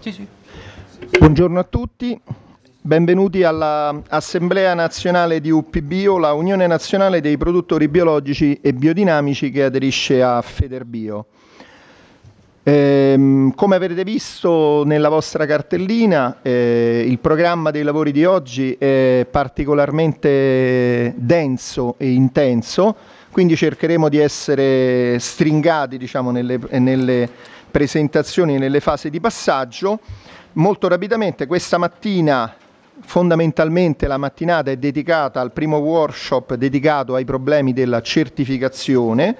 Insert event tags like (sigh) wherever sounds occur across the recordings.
Sì, sì. Buongiorno a tutti, benvenuti all'Assemblea Nazionale di UPBio, la Unione Nazionale dei Produttori Biologici e Biodinamici che aderisce a Federbio. Ehm, come avrete visto nella vostra cartellina, eh, il programma dei lavori di oggi è particolarmente denso e intenso, quindi cercheremo di essere stringati diciamo, nelle, nelle presentazioni nelle fasi di passaggio. Molto rapidamente, questa mattina fondamentalmente la mattinata è dedicata al primo workshop dedicato ai problemi della certificazione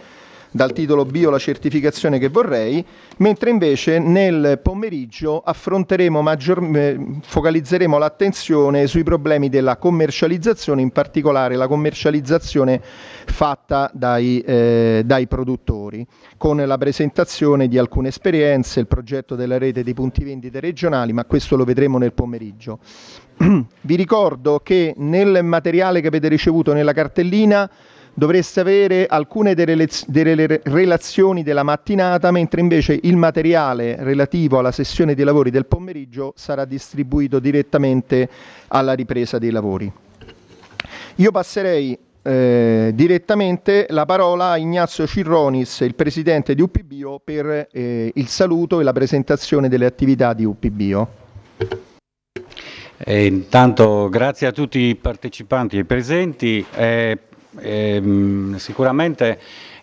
dal titolo Bio la certificazione che vorrei, mentre invece nel pomeriggio affronteremo maggior, eh, focalizzeremo l'attenzione sui problemi della commercializzazione, in particolare la commercializzazione fatta dai, eh, dai produttori, con la presentazione di alcune esperienze, il progetto della rete dei punti vendita regionali, ma questo lo vedremo nel pomeriggio. (clears throat) Vi ricordo che nel materiale che avete ricevuto nella cartellina dovreste avere alcune delle, delle relazioni della mattinata, mentre invece il materiale relativo alla sessione dei lavori del pomeriggio sarà distribuito direttamente alla ripresa dei lavori. Io passerei eh, direttamente la parola a Ignazio Cirronis, il presidente di UPBio, per eh, il saluto e la presentazione delle attività di UPBio. E eh, intanto grazie a tutti i partecipanti e presenti. Eh, Ehm, eh, sicuramente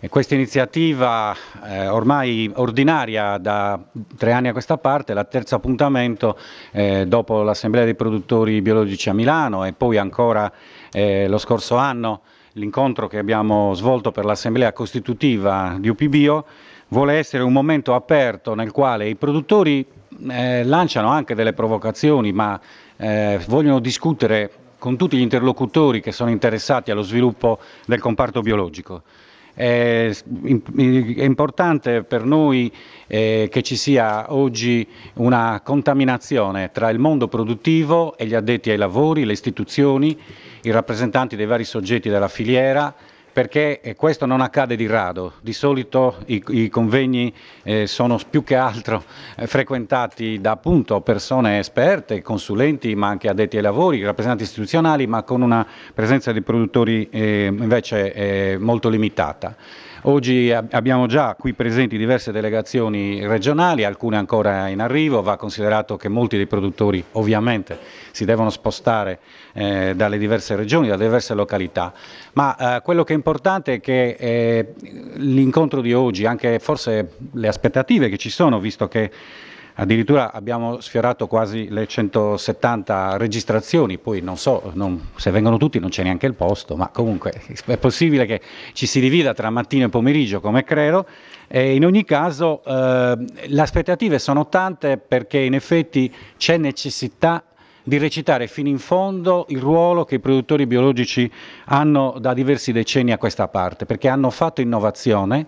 questa iniziativa eh, ormai ordinaria da tre anni a questa parte, la terza appuntamento eh, dopo l'Assemblea dei produttori biologici a Milano e poi ancora eh, lo scorso anno l'incontro che abbiamo svolto per l'Assemblea Costitutiva di UPBio vuole essere un momento aperto nel quale i produttori eh, lanciano anche delle provocazioni ma eh, vogliono discutere con tutti gli interlocutori che sono interessati allo sviluppo del comparto biologico. È, importante per noi eh, che ci sia oggi una contaminazione tra il mondo produttivo e gli addetti ai lavori, le istituzioni, i rappresentanti dei vari soggetti della filiera, perché eh, questo non accade di rado, di solito i, i convegni eh, sono più che altro eh, frequentati da appunto, persone esperte, consulenti ma anche addetti ai lavori, rappresentanti istituzionali ma con una presenza di produttori eh, invece eh, molto limitata. Oggi abbiamo già qui presenti diverse delegazioni regionali, alcune ancora in arrivo, va considerato che molti dei produttori ovviamente si devono spostare eh, dalle diverse regioni, da diverse località, ma eh, quello che è importante è che eh, l'incontro di oggi, anche forse le aspettative che ci sono, visto che Addirittura abbiamo sfiorato quasi le 170 registrazioni, poi non so non, se vengono tutti non c'è neanche il posto, ma comunque è possibile che ci si divida tra mattino e pomeriggio come credo. E in ogni caso eh, le aspettative sono tante perché in effetti c'è necessità di recitare fino in fondo il ruolo che i produttori biologici hanno da diversi decenni a questa parte, perché hanno fatto innovazione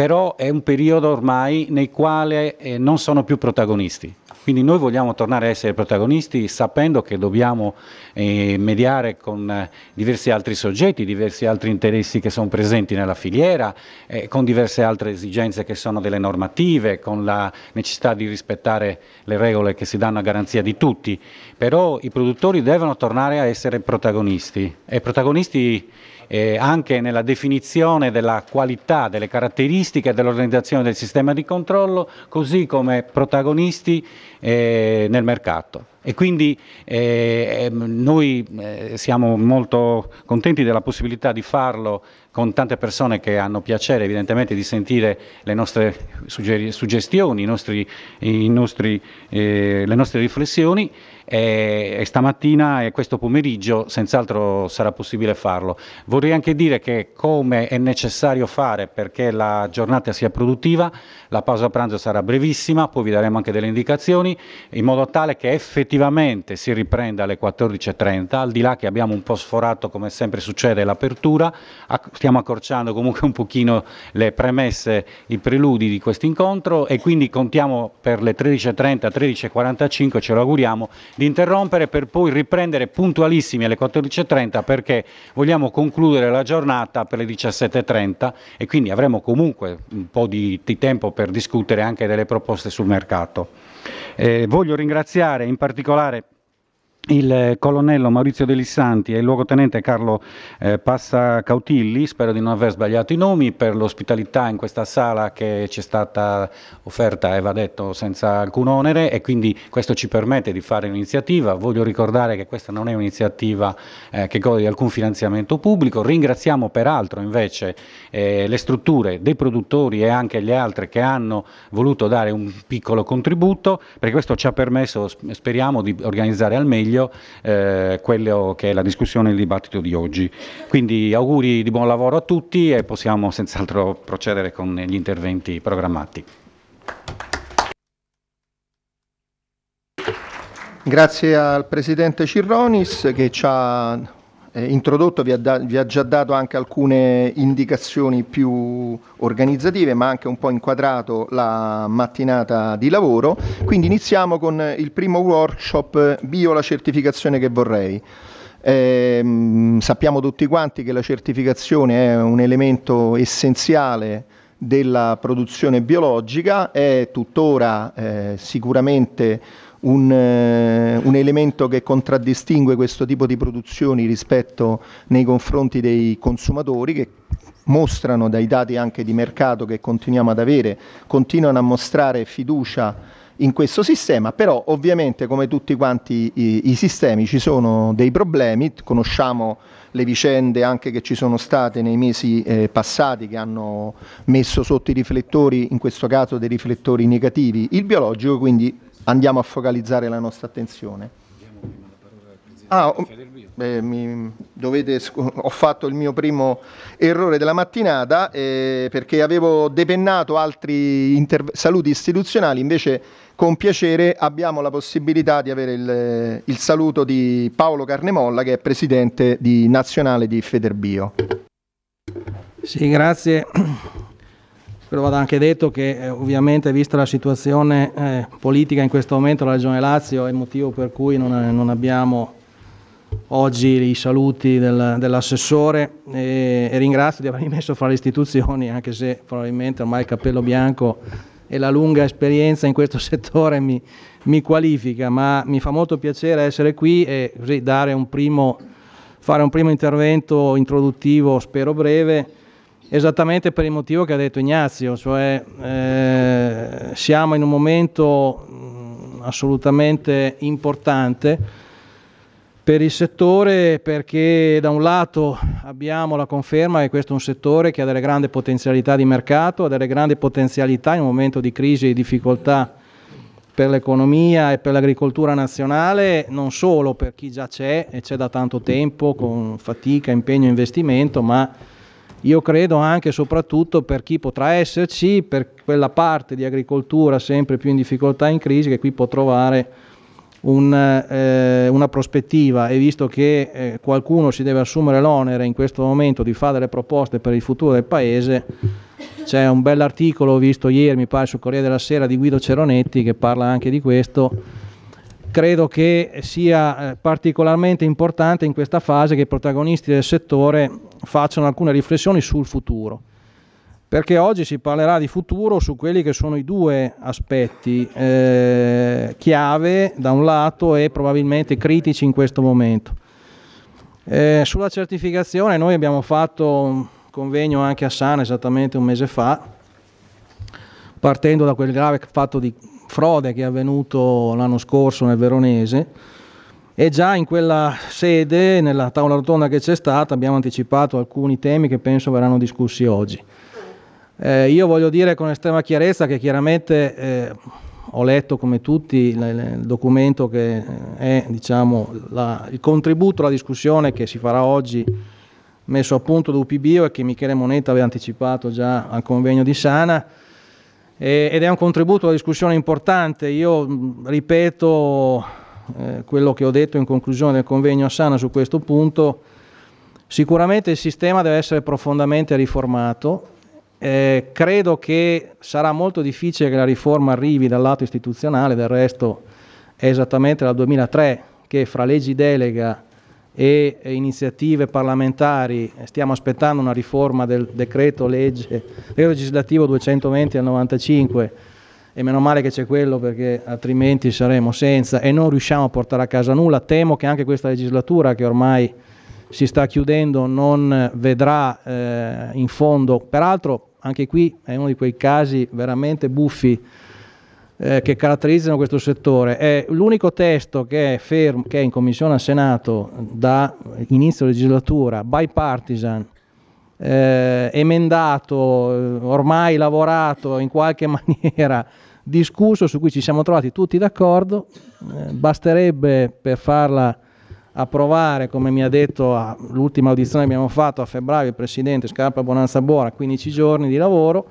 però è un periodo ormai nel quale eh, non sono più protagonisti. Quindi noi vogliamo tornare a essere protagonisti sapendo che dobbiamo eh, mediare con eh, diversi altri soggetti, diversi altri interessi che sono presenti nella filiera, eh, con diverse altre esigenze che sono delle normative, con la necessità di rispettare le regole che si danno a garanzia di tutti. Però i produttori devono tornare a essere protagonisti e protagonisti eh, anche nella definizione della qualità, delle caratteristiche dell'organizzazione del sistema di controllo, così come protagonisti eh, nel mercato. E quindi eh, ehm, noi eh, siamo molto contenti della possibilità di farlo con tante persone che hanno piacere evidentemente di sentire le nostre suggestioni, i nostri, i nostri, eh, le nostre riflessioni e, e stamattina e questo pomeriggio senz'altro sarà possibile farlo. Vorrei anche dire che come è necessario fare perché la giornata sia produttiva, la pausa pranzo sarà brevissima, poi vi daremo anche delle indicazioni, in modo tale che effettivamente si riprenda alle 14.30, al di là che abbiamo un po' sforato come sempre succede l'apertura, stiamo accorciando comunque un pochino le premesse, i preludi di questo incontro e quindi contiamo per le 13.30, 13.45, ce lo auguriamo, di interrompere per poi riprendere puntualissimi alle 14.30 perché vogliamo concludere la giornata per le 17.30 e quindi avremo comunque un po' di, di tempo per discutere anche delle proposte sul mercato. Eh, voglio ringraziare in particolare il eh, colonnello Maurizio Delissanti e il luogotenente Carlo eh, Passacautilli, spero di non aver sbagliato i nomi, per l'ospitalità in questa sala che ci è stata offerta e va detto senza alcun onere e quindi questo ci permette di fare un'iniziativa. Voglio ricordare che questa non è un'iniziativa eh, che gode di alcun finanziamento pubblico, ringraziamo peraltro invece eh, le strutture dei produttori e anche le altre che hanno voluto dare un piccolo contributo perché questo ci ha permesso, speriamo, di organizzare al meglio meglio eh, quello che è la discussione e il dibattito di oggi. Quindi auguri di buon lavoro a tutti e possiamo senz'altro procedere con gli interventi programmati. Grazie al Presidente Cirronis che ci ha eh, introdotto vi ha, da, vi ha, già dato anche alcune indicazioni più organizzative, ma anche un po' inquadrato la mattinata di lavoro. Quindi iniziamo con il primo workshop Bio la certificazione che vorrei. Eh, sappiamo tutti quanti che la certificazione è un elemento essenziale della produzione biologica, è tuttora eh, sicuramente un, eh, un, elemento che contraddistingue questo tipo di produzioni rispetto nei confronti dei consumatori che mostrano dai dati anche di mercato che continuiamo ad avere, continuano a mostrare fiducia in questo sistema, però ovviamente come tutti quanti i, i sistemi ci sono dei problemi, conosciamo le vicende anche che ci sono state nei mesi eh, passati che hanno messo sotto i riflettori, in questo caso dei riflettori negativi, il biologico, quindi andiamo a focalizzare la nostra attenzione. Ah, um, beh, mi, dovete, ho fatto il mio primo errore della mattinata eh, perché avevo depennato altri saluti istituzionali, invece con piacere abbiamo la possibilità di avere il, il saluto di Paolo Carnemolla che è presidente di nazionale di Federbio. Sì, grazie. Però vada anche detto che eh, ovviamente vista la situazione eh, politica in questo momento la Regione Lazio è il motivo per cui non, eh, non abbiamo oggi i saluti del, dell'assessore e, e, ringrazio di avermi (laughs) messo fra le istituzioni anche se probabilmente ormai il cappello bianco e la lunga esperienza in questo (laughs) settore mi, mi qualifica ma mi fa molto piacere essere qui e così un primo, fare un primo intervento introduttivo spero breve esattamente per il motivo che ha detto Ignazio, cioè eh, siamo in un momento mh, mm, assolutamente importante per il settore perché da un lato abbiamo la conferma che questo è un settore che ha delle grandi potenzialità di mercato, ha delle grandi potenzialità in un momento di crisi e di difficoltà per l'economia e per l'agricoltura nazionale, non solo per chi già c'è e c'è da tanto tempo con fatica, impegno e investimento, ma io credo anche e soprattutto per chi potrà esserci, per quella parte di agricoltura sempre più in difficoltà e in crisi che qui può trovare un, eh, una prospettiva e visto che eh, qualcuno si deve assumere l'onere in questo momento di fare delle proposte per il futuro del Paese, c'è un bell'articolo visto ieri, mi pare, sul Corriere della Sera di Guido Ceronetti che parla anche di questo credo che sia eh, particolarmente importante in questa fase che i protagonisti del settore facciano alcune riflessioni sul futuro. Perché oggi si parlerà di futuro su quelli che sono i due aspetti eh, chiave da un lato e probabilmente critici in questo momento. Eh, sulla certificazione noi abbiamo fatto un convegno anche a Sana esattamente un mese fa, partendo da quel grave fatto di frode che è avvenuto l'anno scorso nel Veronese e già in quella sede, nella tavola rotonda che c'è stata, abbiamo anticipato alcuni temi che penso verranno discussi oggi. Eh, io voglio dire con estrema chiarezza che chiaramente eh, ho letto come tutti il, documento che eh, è diciamo, la, il contributo alla discussione che si farà oggi messo a punto da UPBio e che Michele Moneta aveva anticipato già al convegno di Sana eh, ed è un contributo alla discussione importante. Io ripeto eh, quello che ho detto in conclusione del convegno a Sana su questo punto. Sicuramente il sistema deve essere profondamente riformato. Eh, credo che sarà molto difficile che la riforma arrivi dal lato istituzionale, del resto è esattamente dal 2003 che fra leggi delega e iniziative parlamentari, stiamo aspettando una riforma del decreto legge legislativo 220 al 95 e meno male che c'è quello perché altrimenti saremo senza e non riusciamo a portare a casa nulla. Temo che anche questa legislatura che ormai si sta chiudendo non vedrà eh, in fondo, peraltro anche qui è uno di quei casi veramente buffi eh, che caratterizzano questo settore. È l'unico testo che è, fermo, che è in commissione al Senato da inizio legislatura, bipartisan, eh, emendato, ormai lavorato in qualche (laughs) maniera, discusso, su cui ci siamo trovati tutti d'accordo. Eh, basterebbe per farla approvare, come mi ha detto l'ultima audizione che abbiamo fatto a febbraio il Presidente Scarpa Bonanza Bora, 15 giorni di lavoro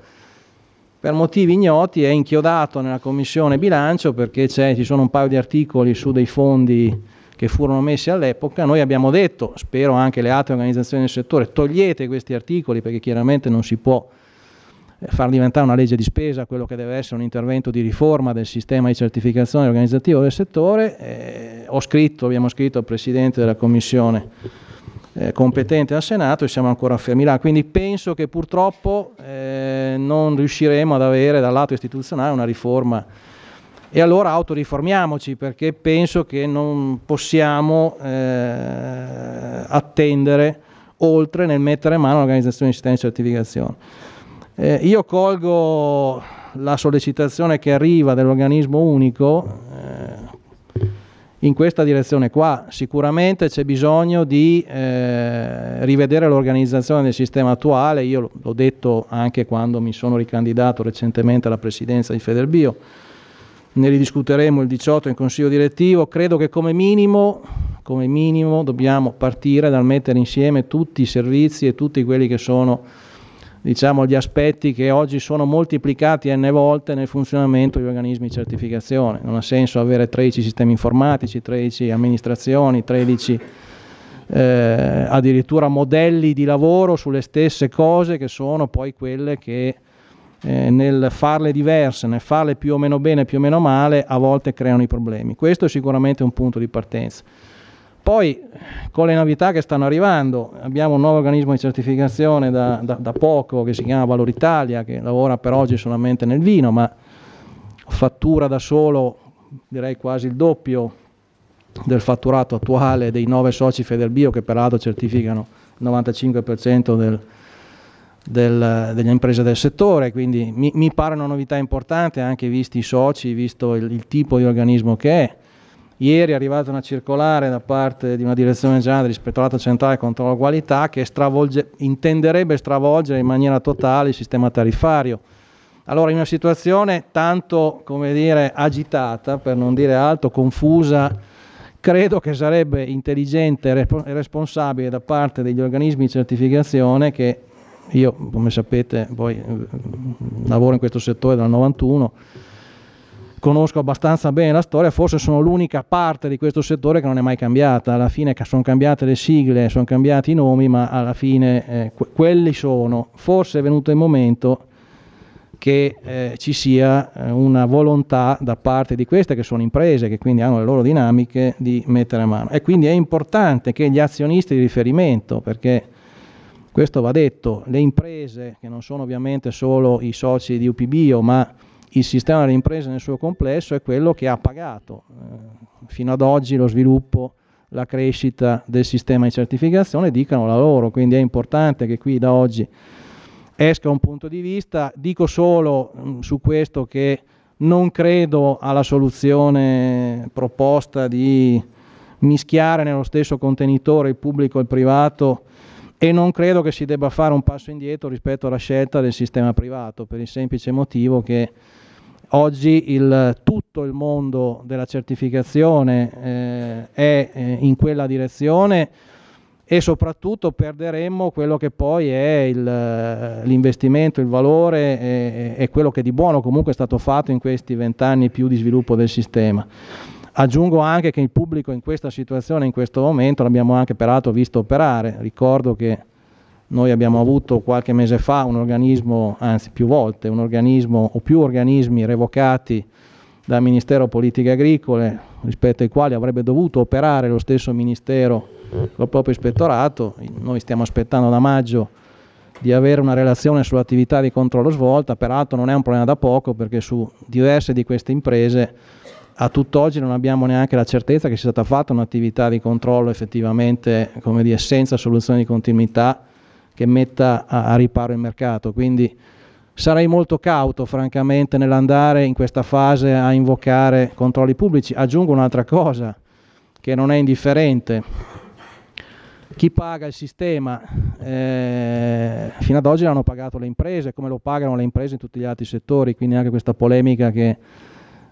per motivi ignoti è inchiodato nella commissione bilancio perché ci sono un paio di articoli su dei fondi che furono messi all'epoca, noi abbiamo detto, spero anche le altre organizzazioni del settore, togliete questi articoli perché chiaramente non si può eh, far diventare una legge di spesa quello che deve essere un intervento di riforma del sistema di certificazione organizzativo del settore. Eh, ho scritto, abbiamo scritto al Presidente della Commissione eh, competente al Senato e siamo ancora fermi là. Quindi penso che purtroppo eh, non riusciremo ad avere dal lato istituzionale una riforma. E allora autoriformiamoci perché penso che non possiamo eh, attendere oltre nel mettere in mano l'organizzazione di assistenza e certificazione. Eh, io colgo la sollecitazione che arriva dell'organismo unico eh, in questa direzione qua. Sicuramente c'è bisogno di eh, rivedere l'organizzazione del sistema attuale, io l'ho detto anche quando mi sono ricandidato recentemente alla presidenza di Federbio, ne ridiscuteremo il 18 in consiglio direttivo, credo che come minimo, come minimo dobbiamo partire dal mettere insieme tutti i servizi e tutti quelli che sono diciamo, gli aspetti che oggi sono moltiplicati n volte nel funzionamento degli organismi di certificazione. Non ha senso avere 13 sistemi informatici, 13 amministrazioni, 13 eh, addirittura modelli di lavoro sulle stesse cose che sono poi quelle che eh, nel farle diverse, nel farle più o meno bene, più o meno male, a volte creano i problemi. Questo è sicuramente un punto di partenza. Poi con le novità che stanno arrivando, abbiamo un nuovo organismo di certificazione da, da, da poco che si chiama Valor Italia, che lavora per oggi solamente nel vino, ma fattura da solo direi quasi il doppio del fatturato attuale dei nove soci Federbio che peraltro certificano il 95% del, del, delle imprese del settore, quindi mi, mi, pare una novità importante anche visti i soci, visto il, il tipo di organismo che è Ieri è arrivata una circolare da parte di una direzione generale dell'Ispettorato Centrale contro la Qualità che stravolge, intenderebbe stravolgere in maniera totale il sistema tariffario. Allora, in una situazione tanto dire, agitata, per non dire alto, confusa, credo che sarebbe intelligente e responsabile da parte degli organismi di certificazione che io, come sapete, poi eh, lavoro in questo settore dal 91 conosco abbastanza bene la storia, forse sono l'unica parte di questo settore che non è mai cambiata, alla fine sono cambiate le sigle, sono cambiati i nomi, ma alla fine eh, que- quelli sono, forse è venuto il momento che eh, ci sia eh, una volontà da parte di queste che sono imprese, che quindi hanno le loro dinamiche, di mettere a mano. E quindi è importante che gli azionisti di riferimento, perché questo va detto, le imprese, che non sono ovviamente solo i soci di UPBio, ma il sistema delle imprese nel suo complesso è quello che ha pagato eh, fino ad oggi lo sviluppo, la crescita del sistema di certificazione, dicano la loro, quindi è importante che qui da oggi esca un punto di vista. Dico solo mh, mm, su questo che non credo alla soluzione proposta di mischiare nello stesso contenitore il pubblico e il privato e non credo che si debba fare un passo indietro rispetto alla scelta del sistema privato per il semplice motivo che Oggi il, tutto il mondo della certificazione eh, è eh, in quella direzione e soprattutto perderemmo quello che poi è eh, l'investimento, il, il, valore e, e, quello che di buono comunque è stato fatto in questi vent'anni più di sviluppo del sistema. Aggiungo anche che il pubblico in questa situazione, in questo momento, l'abbiamo anche peraltro visto operare. Ricordo che noi abbiamo avuto qualche mese fa un organismo, anzi più volte, un organismo o più organismi revocati dal Ministero Politiche Agricole, rispetto ai quali avrebbe dovuto operare lo stesso Ministero col proprio ispettorato. Noi stiamo aspettando da maggio di avere una relazione sull'attività di controllo svolta, peraltro non è un problema da poco perché su diverse di queste imprese a tutt'oggi non abbiamo neanche la certezza che sia stata fatta un'attività di controllo effettivamente come dire, senza soluzione di continuità che metta a, a riparo il mercato. Quindi sarei molto cauto francamente nell'andare in questa fase a invocare controlli pubblici. Aggiungo un'altra cosa che non è indifferente. Chi paga il sistema? Eh, fino ad oggi l'hanno pagato le imprese, come lo pagano le imprese in tutti gli altri settori, quindi anche questa polemica che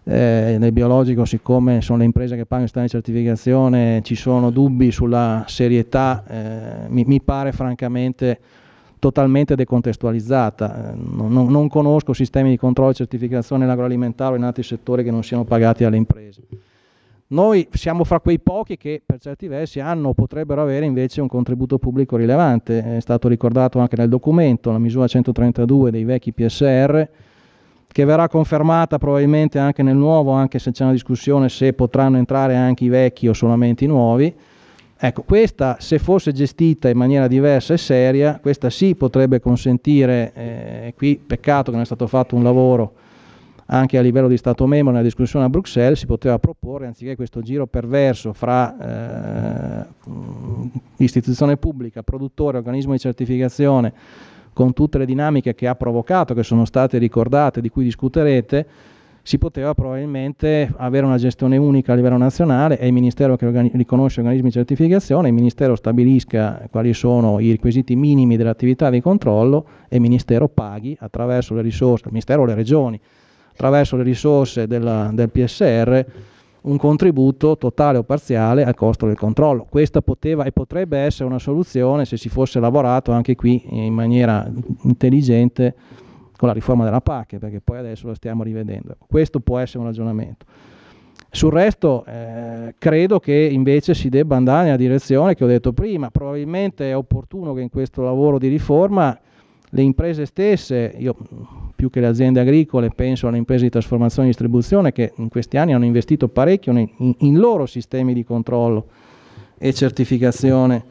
eh, nel biologico siccome sono le imprese che pagano stanno in certificazione ci sono dubbi sulla serietà eh, mi, mi, pare francamente totalmente decontestualizzata eh, non, non, non, conosco sistemi di controllo e certificazione nell'agroalimentare o in altri settori che non siano pagati alle imprese noi siamo fra quei pochi che per certi versi hanno o potrebbero avere invece un contributo pubblico rilevante, è stato ricordato anche nel documento la misura 132 dei vecchi PSR che verrà confermata probabilmente anche nel nuovo, anche se c'è una discussione se potranno entrare anche i vecchi o solamente i nuovi. Ecco, questa se fosse gestita in maniera diversa e seria, questa sì potrebbe consentire, eh, qui peccato che non è stato fatto un lavoro anche a livello di Stato membro nella discussione a Bruxelles, si poteva proporre anziché questo giro perverso fra eh, istituzione pubblica, produttore, organismo di certificazione, con tutte le dinamiche che ha provocato, che sono state ricordate, di cui discuterete, si poteva probabilmente avere una gestione unica a livello nazionale, è il Ministero che organi- riconosce gli organismi di certificazione, il Ministero stabilisca quali sono i requisiti minimi dell'attività di controllo e il Ministero paghi attraverso le risorse, il Ministero o le regioni, attraverso le risorse della, del PSR un contributo totale o parziale al costo del controllo. Questa poteva e potrebbe essere una soluzione se si fosse lavorato anche qui in maniera intelligente con la riforma della PAC, perché poi adesso la stiamo rivedendo. Questo può essere un ragionamento. Sul resto eh, credo che invece si debba andare nella direzione che ho detto prima, probabilmente è opportuno che in questo lavoro di riforma le imprese stesse, io più che le aziende agricole penso alle imprese di trasformazione e distribuzione che in questi anni hanno investito parecchio in, in loro sistemi di controllo e certificazione,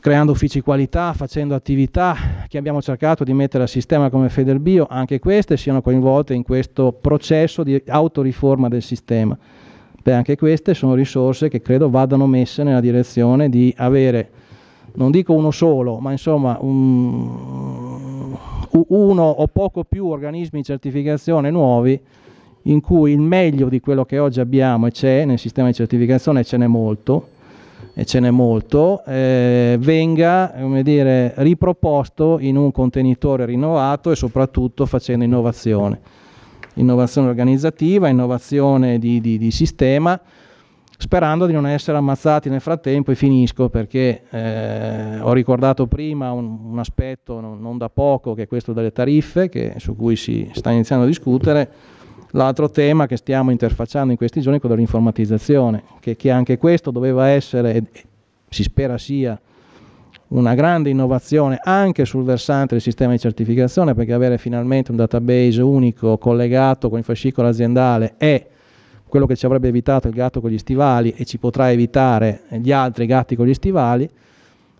creando uffici qualità, facendo attività che abbiamo cercato di mettere a sistema come Federbio, anche queste siano coinvolte in questo processo di autoriforma del sistema. Beh, anche queste sono risorse che credo vadano messe nella direzione di avere non dico uno solo, ma insomma un, uno o poco più organismi di certificazione nuovi in cui il meglio di quello che oggi abbiamo e c'è nel sistema di certificazione ce n'è molto, e ce n'è molto, eh, venga dire, riproposto in un contenitore rinnovato e soprattutto facendo innovazione, innovazione organizzativa, innovazione di, di, di sistema sperando di non essere ammazzati nel frattempo e finisco perché eh, ho ricordato prima un, un aspetto non, non, da poco che è questo delle tariffe che, su cui si sta iniziando a discutere, l'altro tema che stiamo interfacciando in questi giorni è quello dell'informatizzazione, che, che anche questo doveva essere, e si spera sia, una grande innovazione anche sul versante del sistema di certificazione perché avere finalmente un database unico collegato con il fascicolo aziendale è quello che ci avrebbe evitato il gatto con gli stivali e ci potrà evitare gli altri gatti con gli stivali,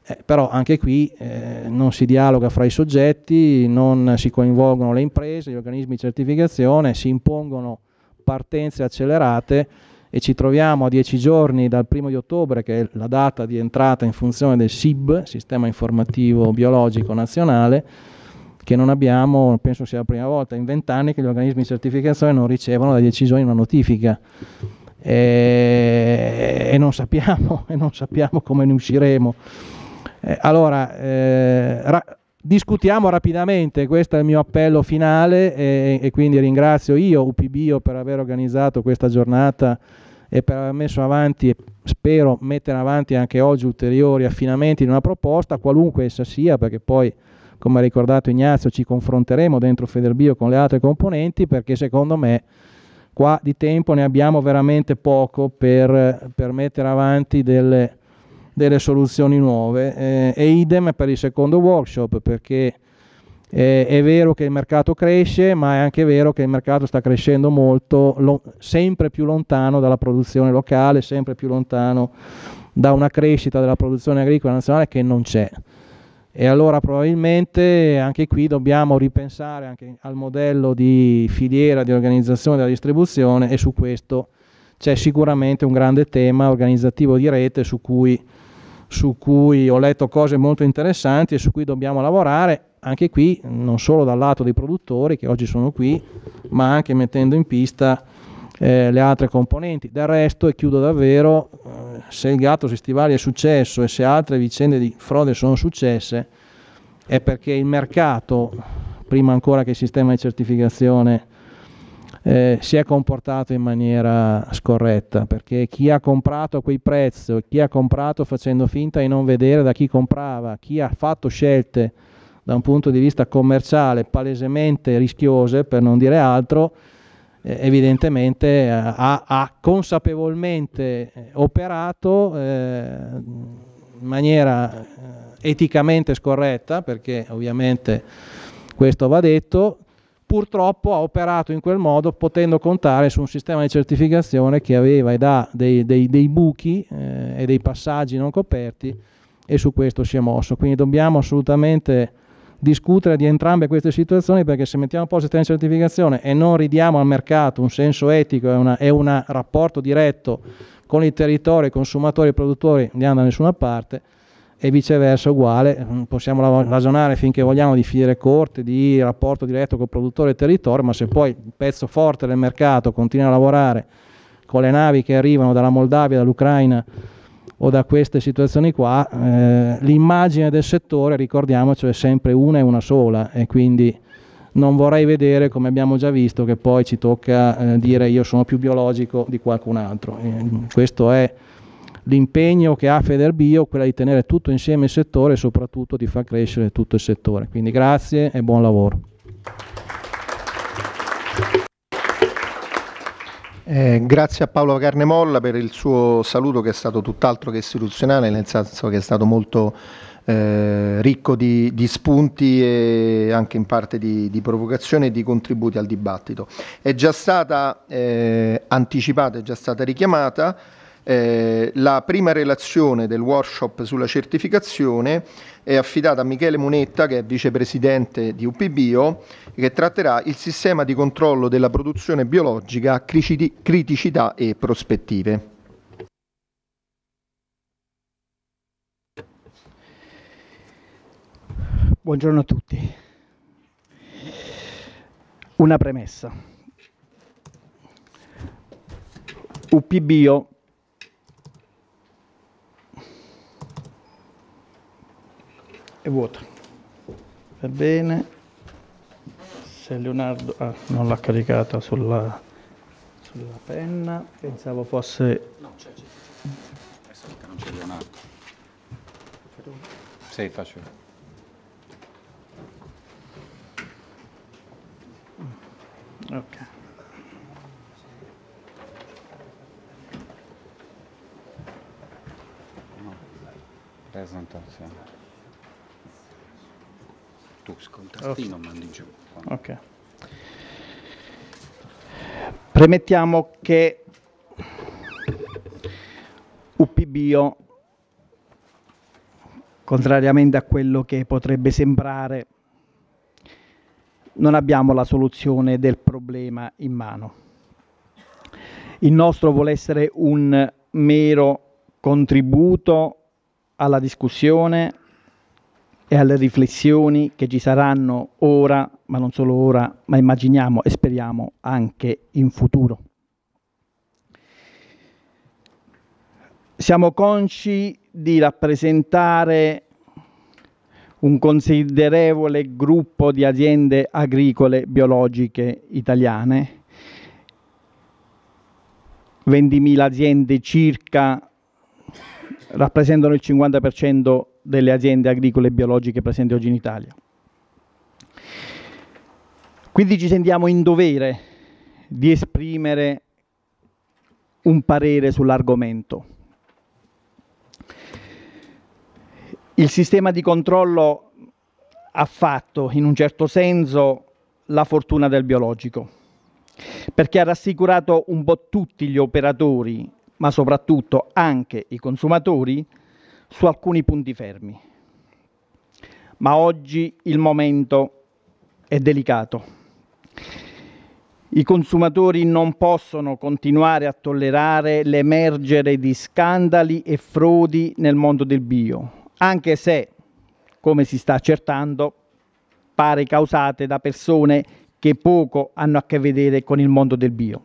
eh, però anche qui eh, non si dialoga fra i soggetti, non si coinvolgono le imprese, gli organismi di certificazione, si impongono partenze accelerate e ci troviamo a dieci giorni dal primo di ottobre, che è la data di entrata in funzione del SIB, Sistema Informativo Biologico Nazionale, che non abbiamo, penso sia la prima volta, in vent'anni che gli organismi di certificazione non ricevono da 10 giorni una notifica. E, e, non sappiamo, (laughs) e, non sappiamo, come ne usciremo. Eh, allora, eh, ra discutiamo rapidamente, questo è il mio appello finale e, e, quindi ringrazio io, UPBio, per aver organizzato questa giornata e per aver messo avanti e spero mettere avanti anche oggi ulteriori affinamenti di una proposta, qualunque essa sia, perché poi come ha ricordato Ignazio, ci confronteremo dentro Federbio con le altre componenti perché secondo me qua di tempo ne abbiamo veramente poco per, per mettere avanti delle, delle soluzioni nuove eh, e idem per il secondo workshop perché eh, è vero che il mercato cresce ma è anche vero che il mercato sta crescendo molto lo, sempre più lontano dalla produzione locale sempre più lontano da una crescita della produzione agricola nazionale che non c'è e allora probabilmente anche qui dobbiamo ripensare anche al modello di filiera di organizzazione della distribuzione e su questo c'è sicuramente un grande tema organizzativo di rete su cui, su cui ho letto cose molto interessanti e su cui dobbiamo lavorare anche qui non solo dal lato dei produttori che oggi sono qui ma anche mettendo in pista eh, le altre componenti. Del resto, e chiudo davvero, eh, se il gatto Stivali è successo e se altre vicende di frode sono successe, è perché il mercato, prima ancora che il sistema di certificazione, eh, si è comportato in maniera scorretta, perché chi ha comprato a quei prezzi, chi ha comprato facendo finta di non vedere da chi comprava, chi ha fatto scelte da un punto di vista commerciale palesemente rischiose, per non dire altro, eh, evidentemente eh, ha, ha, consapevolmente eh, operato eh, in maniera eticamente scorretta, perché ovviamente questo va detto, purtroppo ha operato in quel modo potendo contare su un sistema di certificazione che aveva ed ha dei, dei, dei buchi eh, e dei passaggi non coperti e su questo si è mosso. Quindi dobbiamo assolutamente discutere di entrambe queste situazioni perché se mettiamo a positive in certificazione e non ridiamo al mercato un senso etico e un rapporto diretto con il territorio, i consumatori e i produttori, non andiamo da nessuna parte e viceversa uguale, mm, possiamo ragionare finché vogliamo di filiere corte, di rapporto diretto col produttore e territorio, ma se poi il pezzo forte del mercato continua a lavorare con le navi che arrivano dalla Moldavia, dall'Ucraina, o da queste situazioni qua, eh, l'immagine del settore, ricordiamoci, è sempre una e una sola e quindi non vorrei vedere, come abbiamo già visto, che poi ci tocca eh, dire io sono più biologico di qualcun altro. E eh, questo è l'impegno che ha Federbio, quella di tenere tutto insieme il settore e soprattutto di far crescere tutto il settore. Quindi grazie e buon lavoro. Eh, grazie a Paolo Carnemolla per il suo saluto che è stato tutt'altro che istituzionale, nel senso che è stato molto eh, ricco di, di, spunti e anche in parte di, di provocazione e di contributi al dibattito. È già stata eh, anticipata, è già stata richiamata eh, la prima relazione del workshop sulla certificazione è affidata a Michele Monetta, che è vicepresidente di UPBio, che tratterà il sistema di controllo della produzione biologica, criticità e prospettive. Buongiorno a tutti. Una premessa. UPBio è vuota. Va bene. Se Leonardo ah, non l'ha caricata sulla, sulla, penna, pensavo fosse... No, c'è, c'è, c'è Sì, faccio. Ok. presentazione. Tusco, un tastino okay. mandi giù. Ok. Premettiamo che UPBio, contrariamente a quello che potrebbe sembrare, non abbiamo la soluzione del problema in mano. Il nostro vuole essere un mero contributo alla discussione, e alle riflessioni che ci saranno ora, ma non solo ora, ma immaginiamo e speriamo anche in futuro. Siamo consci di rappresentare un considerevole gruppo di aziende agricole biologiche italiane, 20.000 aziende circa rappresentano il 50% delle aziende agricole e biologiche presenti oggi in Italia. Quindi ci sentiamo in dovere di esprimere un parere sull'argomento. Il sistema di controllo ha fatto, in un certo senso, la fortuna del biologico, perché ha rassicurato un po' tutti gli operatori, ma soprattutto anche i consumatori, su alcuni punti fermi. Ma oggi il momento è delicato. I consumatori non possono continuare a tollerare l'emergere di scandali e frodi nel mondo del bio, anche se, come si sta accertando, pare causate da persone che poco hanno a che vedere con il mondo del bio.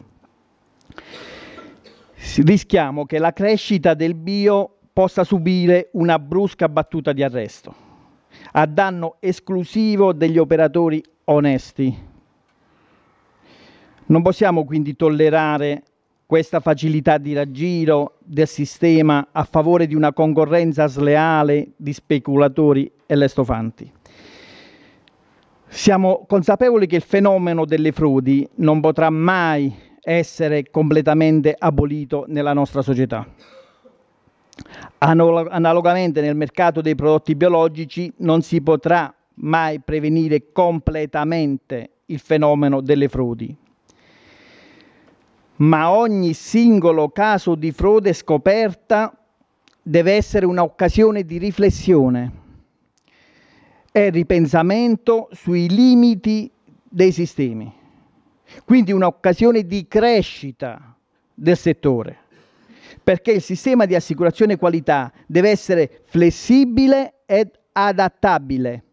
Rischiamo che la crescita del bio possa subire una brusca battuta di arresto, a danno esclusivo degli operatori onesti. Non possiamo quindi tollerare questa facilità di raggiro del sistema a favore di una concorrenza sleale di speculatori e lestofanti. Siamo consapevoli che il fenomeno delle frodi non potrà mai essere completamente abolito nella nostra società. Analogamente nel mercato dei prodotti biologici non si potrà mai prevenire completamente il fenomeno delle frodi. Ma ogni singolo caso di frode scoperta deve essere un'occasione di riflessione e ripensamento sui limiti dei sistemi. Quindi un'occasione di crescita del settore perché il sistema di assicurazione qualità deve essere flessibile ed adattabile.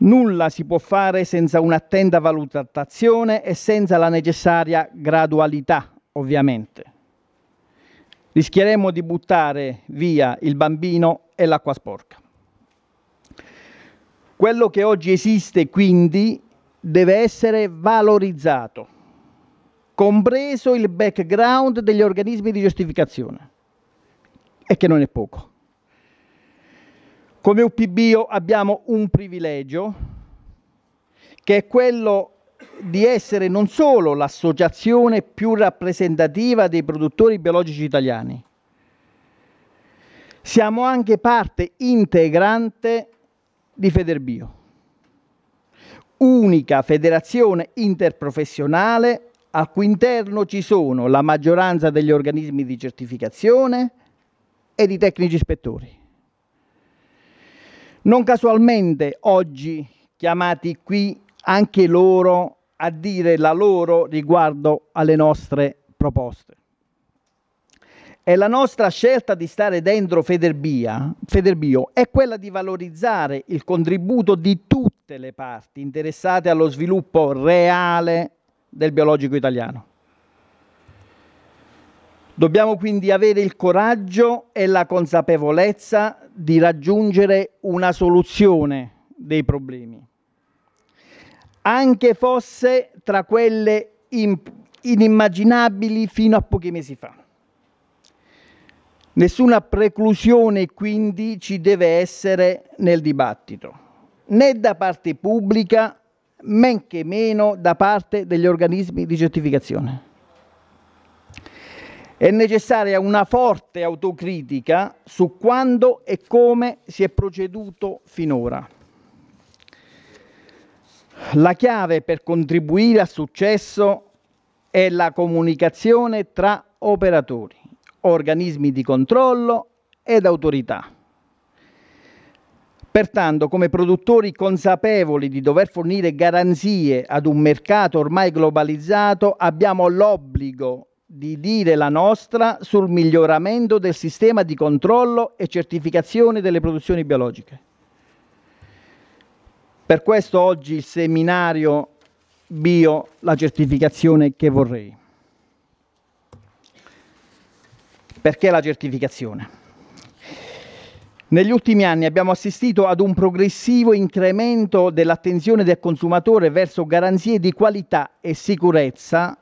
Nulla si può fare senza un'attenta valutazione e senza la necessaria gradualità, ovviamente. Rischieremo di buttare via il bambino e l'acqua sporca. Quello che oggi esiste quindi deve essere valorizzato compreso il background degli organismi di giustificazione, e che non è poco. Come UPBio abbiamo un privilegio, che è quello di essere non solo l'associazione più rappresentativa dei produttori biologici italiani, siamo anche parte integrante di Federbio, unica federazione interprofessionale al cui interno ci sono la maggioranza degli organismi di certificazione e di tecnici ispettori. Non casualmente oggi chiamati qui anche loro a dire la loro riguardo alle nostre proposte. E la nostra scelta di stare dentro Federbia, Federbio è quella di valorizzare il contributo di tutte le parti interessate allo sviluppo reale del biologico italiano. Dobbiamo quindi avere il coraggio e la consapevolezza di raggiungere una soluzione dei problemi, anche fosse tra quelle inimmaginabili fino a pochi mesi fa. Nessuna preclusione quindi ci deve essere nel dibattito, né da parte pubblica men che meno da parte degli organismi di certificazione. È necessaria una forte autocritica su quando e come si è proceduto finora. La chiave per contribuire al successo è la comunicazione tra operatori, organismi di controllo ed autorità. Pertanto, come produttori consapevoli di dover fornire garanzie ad un mercato ormai globalizzato, abbiamo l'obbligo di dire la nostra sul miglioramento del sistema di controllo e certificazione delle produzioni biologiche. Per questo oggi il seminario bio, la certificazione che vorrei. Perché la certificazione? Negli ultimi anni abbiamo assistito ad un progressivo incremento dell'attenzione del consumatore verso garanzie di qualità e sicurezza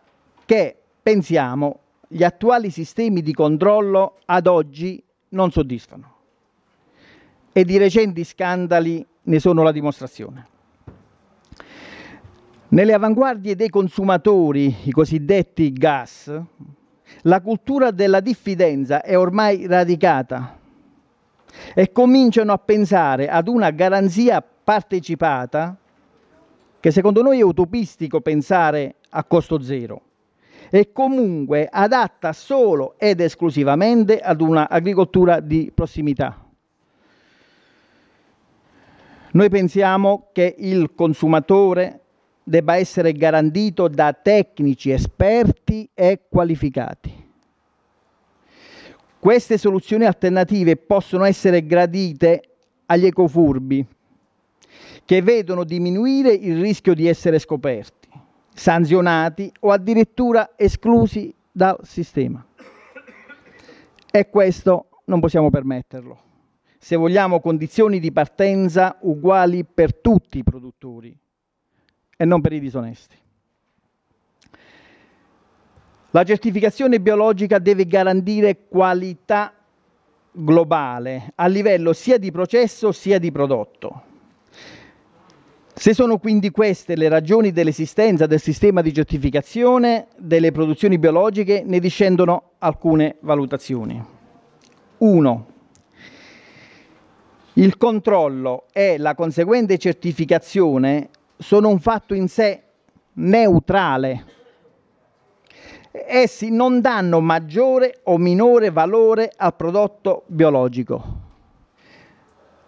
che, pensiamo, gli attuali sistemi di controllo ad oggi non soddisfano. E di recenti scandali ne sono la dimostrazione. Nelle avanguardie dei consumatori, i cosiddetti gas, la cultura della diffidenza è ormai radicata e cominciano a pensare ad una garanzia partecipata, che secondo noi è utopistico pensare a costo zero, e comunque adatta solo ed esclusivamente ad un'agricoltura di prossimità. Noi pensiamo che il consumatore debba essere garantito da tecnici esperti e qualificati queste soluzioni alternative possono essere gradite agli ecofurbi, che vedono diminuire il rischio di essere scoperti, sanzionati o addirittura esclusi dal sistema. E questo non possiamo permetterlo, se vogliamo condizioni di partenza uguali per tutti i produttori e non per i disonesti. La certificazione biologica deve garantire qualità globale a livello sia di processo sia di prodotto. Se sono quindi queste le ragioni dell'esistenza del sistema di certificazione delle produzioni biologiche, ne discendono alcune valutazioni. 1. Il controllo e la conseguente certificazione sono un fatto in sé neutrale essi non danno maggiore o minore valore al prodotto biologico.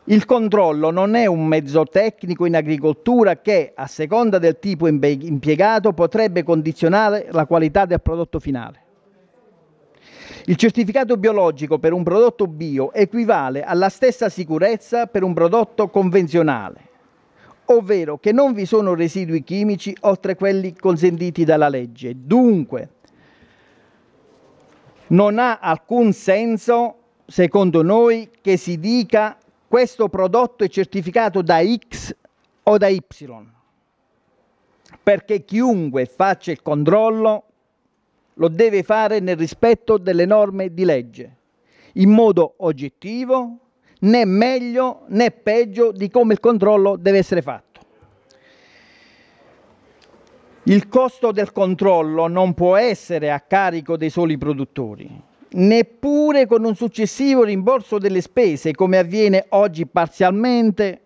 Il controllo non è un mezzo tecnico in agricoltura che, a seconda del tipo impiegato, potrebbe condizionare la qualità del prodotto finale. Il certificato biologico per un prodotto bio equivale alla stessa sicurezza per un prodotto convenzionale, ovvero che non vi sono residui chimici oltre quelli consentiti dalla legge. Dunque, non ha alcun senso, secondo noi, che si dica questo prodotto è certificato da X o da Y, perché chiunque faccia il controllo lo deve fare nel rispetto delle norme di legge, in modo oggettivo, né meglio né peggio di come il controllo deve essere fatto. Il costo del controllo non può essere a carico dei soli produttori, neppure con un successivo rimborso delle spese, come avviene oggi parzialmente,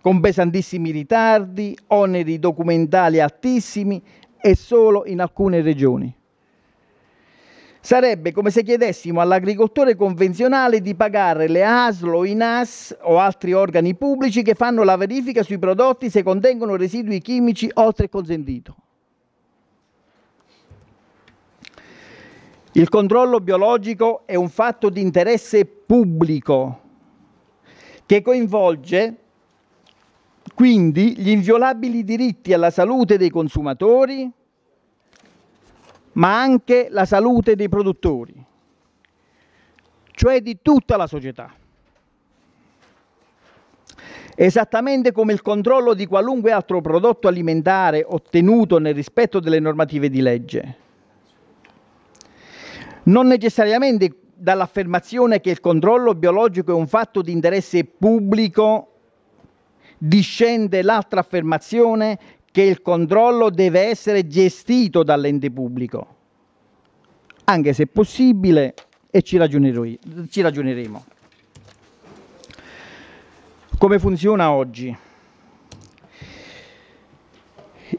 con pesantissimi ritardi, oneri documentali altissimi e solo in alcune regioni. Sarebbe come se chiedessimo all'agricoltore convenzionale di pagare le ASL o i NAS o altri organi pubblici che fanno la verifica sui prodotti se contengono residui chimici oltre il consentito. Il controllo biologico è un fatto di interesse pubblico che coinvolge quindi gli inviolabili diritti alla salute dei consumatori, ma anche la salute dei produttori, cioè di tutta la società. Esattamente come il controllo di qualunque altro prodotto alimentare ottenuto nel rispetto delle normative di legge non necessariamente dall'affermazione che il controllo biologico è un fatto di interesse pubblico, discende l'altra affermazione che il controllo deve essere gestito dall'ente pubblico, anche se possibile, e ci, ci ragioneremo. Come funziona oggi?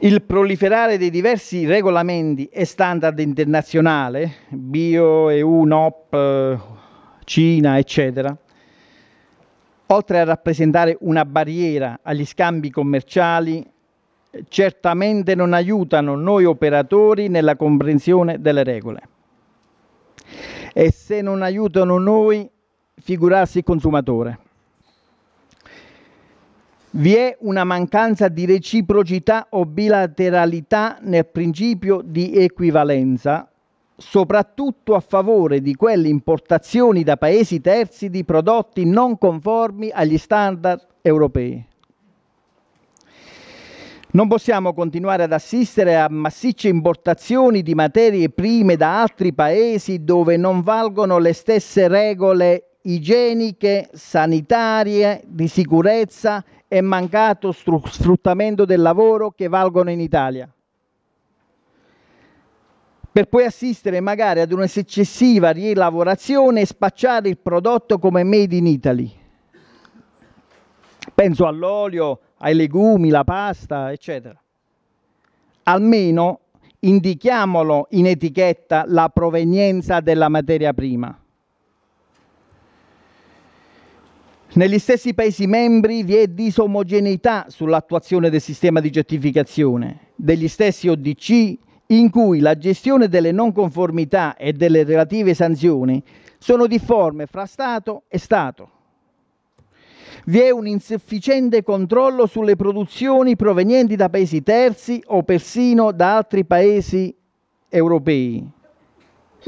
Il proliferare dei diversi regolamenti e standard internazionali, bio, EU, NOP, Cina, eccetera, oltre a rappresentare una barriera agli scambi commerciali, certamente non aiutano noi operatori nella comprensione delle regole. E se non aiutano noi, figurarsi il consumatore. Vi è una mancanza di reciprocità o bilateralità nel principio di equivalenza, soprattutto a favore di quelle importazioni da paesi terzi di prodotti non conformi agli standard europei. Non possiamo continuare ad assistere a massicce importazioni di materie prime da altri paesi dove non valgono le stesse regole igieniche, sanitarie, di sicurezza e mancato sfruttamento del lavoro che valgono in Italia per poi assistere magari ad una successiva rielaborazione e spacciare il prodotto come made in Italy. Penso all'olio, ai legumi, la pasta, eccetera. Almeno indichiamolo in etichetta la provenienza della materia prima. Negli stessi Paesi membri vi è disomogeneità sull'attuazione del sistema di certificazione degli stessi ODC in cui la gestione delle non conformità e delle relative sanzioni sono difforme fra Stato e Stato. Vi è un insufficiente controllo sulle produzioni provenienti da paesi terzi o persino da altri paesi europei.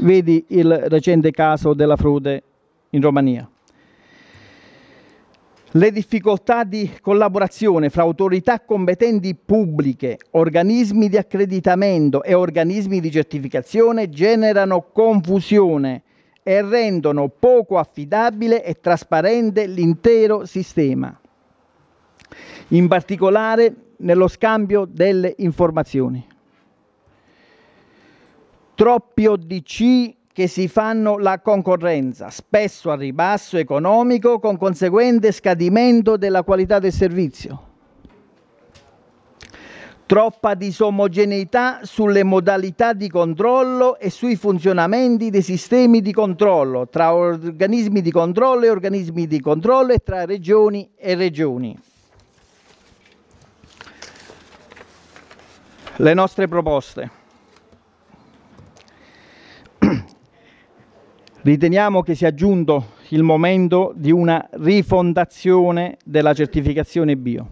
Vedi il recente caso della frode in Romania. Le difficoltà di collaborazione fra autorità competenti pubbliche, organismi di accreditamento e organismi di certificazione generano confusione e rendono poco affidabile e trasparente l'intero sistema, in particolare nello scambio delle informazioni. Troppi ODC che si fanno la concorrenza, spesso a ribasso economico con conseguente scadimento della qualità del servizio. Troppa disomogeneità sulle modalità di controllo e sui funzionamenti dei sistemi di controllo, tra organismi di controllo e organismi di controllo e tra regioni e regioni. Le nostre proposte. Riteniamo che sia giunto il momento di una rifondazione della certificazione bio.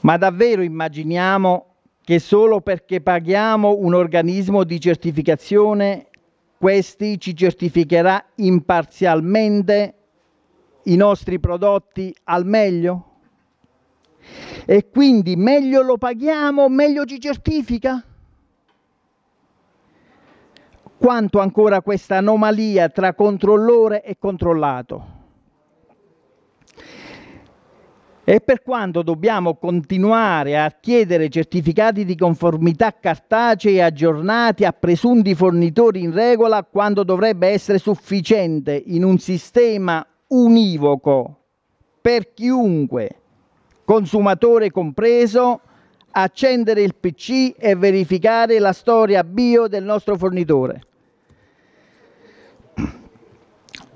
Ma davvero immaginiamo che solo perché paghiamo un organismo di certificazione, questi ci certificherà imparzialmente i nostri prodotti al meglio? E quindi meglio lo paghiamo, meglio ci certifica? quanto ancora questa anomalia tra controllore e controllato. E per quanto dobbiamo continuare a chiedere certificati di conformità cartacei aggiornati a presunti fornitori in regola, quando dovrebbe essere sufficiente in un sistema univoco per chiunque, consumatore compreso, accendere il PC e verificare la storia bio del nostro fornitore.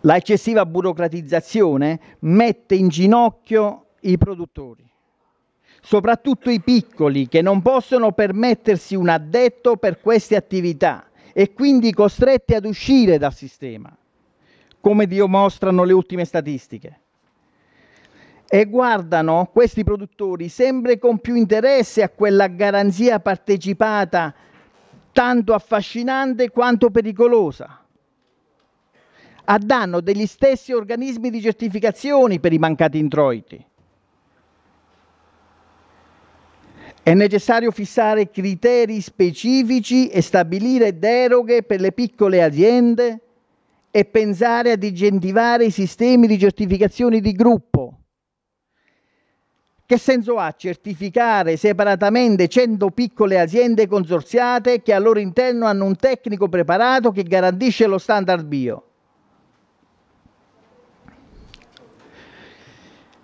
La eccessiva burocratizzazione mette in ginocchio i produttori, soprattutto i piccoli che non possono permettersi un addetto per queste attività e quindi costretti ad uscire dal sistema, come dimostrano le ultime statistiche. E guardano questi produttori sempre con più interesse a quella garanzia partecipata tanto affascinante quanto pericolosa a danno degli stessi organismi di certificazione per i mancati introiti. È necessario fissare criteri specifici e stabilire deroghe per le piccole aziende e pensare ad incentivare i sistemi di certificazione di gruppo. Che senso ha certificare separatamente 100 piccole aziende consorziate che al loro interno hanno un tecnico preparato che garantisce lo standard bio?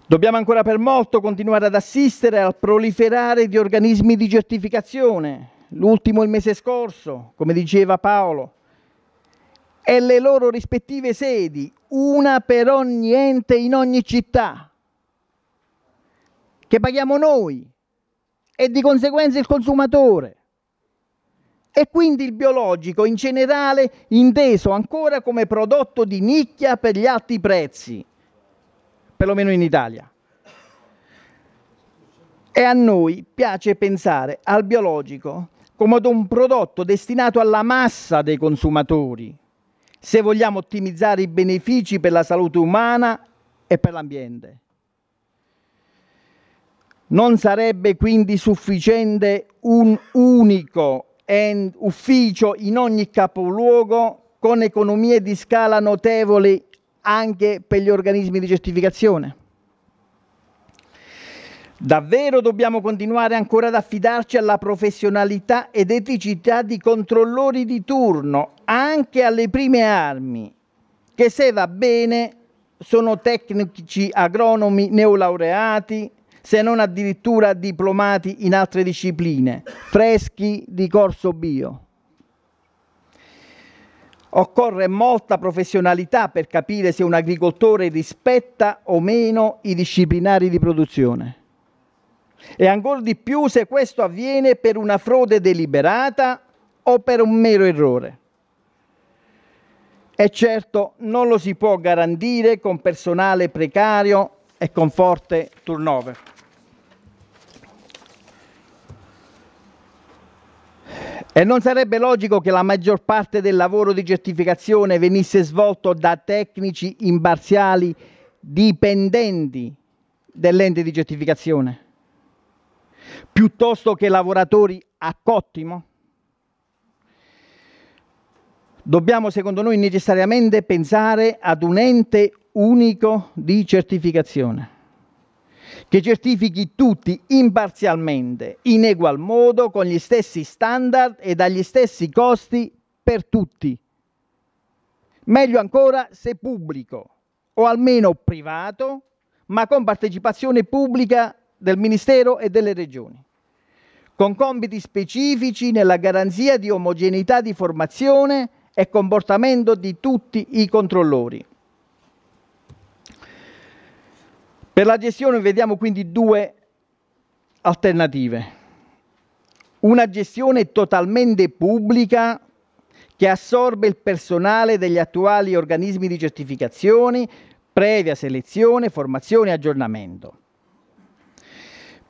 Dobbiamo ancora per molto continuare ad assistere al proliferare di organismi di certificazione, l'ultimo il mese scorso, come diceva Paolo, e le loro rispettive sedi, una per ogni ente in ogni città, che paghiamo noi e di conseguenza il consumatore. E quindi il biologico in generale inteso ancora come prodotto di nicchia per gli alti prezzi perlomeno in Italia. E a noi piace pensare al biologico come ad un prodotto destinato alla massa dei consumatori, se vogliamo ottimizzare i benefici per la salute umana e per l'ambiente. Non sarebbe quindi sufficiente un unico ufficio in ogni capoluogo con economie di scala notevoli anche per gli organismi di certificazione. Davvero dobbiamo continuare ancora ad affidarci alla professionalità ed eticità di controllori di turno, anche alle prime armi, che se va bene sono tecnici agronomi neolaureati, se non addirittura diplomati in altre discipline, freschi di corso bio. Occorre molta professionalità per capire se un agricoltore rispetta o meno i disciplinari di produzione. E ancora di più se questo avviene per una frode deliberata o per un mero errore. E certo non lo si può garantire con personale precario e con forte turnover. E non sarebbe logico che la maggior parte del lavoro di certificazione venisse svolto da tecnici imparziali dipendenti dell'ente di certificazione, piuttosto che lavoratori a cottimo? Dobbiamo, secondo noi, necessariamente pensare ad un ente unico di certificazione che certifichi tutti imparzialmente, in egual modo, con gli stessi standard e dagli stessi costi per tutti. Meglio ancora se pubblico o almeno privato, ma con partecipazione pubblica del Ministero e delle Regioni, con compiti specifici nella garanzia di omogeneità di formazione e comportamento di tutti i controllori. Per la gestione vediamo quindi due alternative. Una gestione totalmente pubblica che assorbe il personale degli attuali organismi di certificazione, previa selezione, formazione e aggiornamento.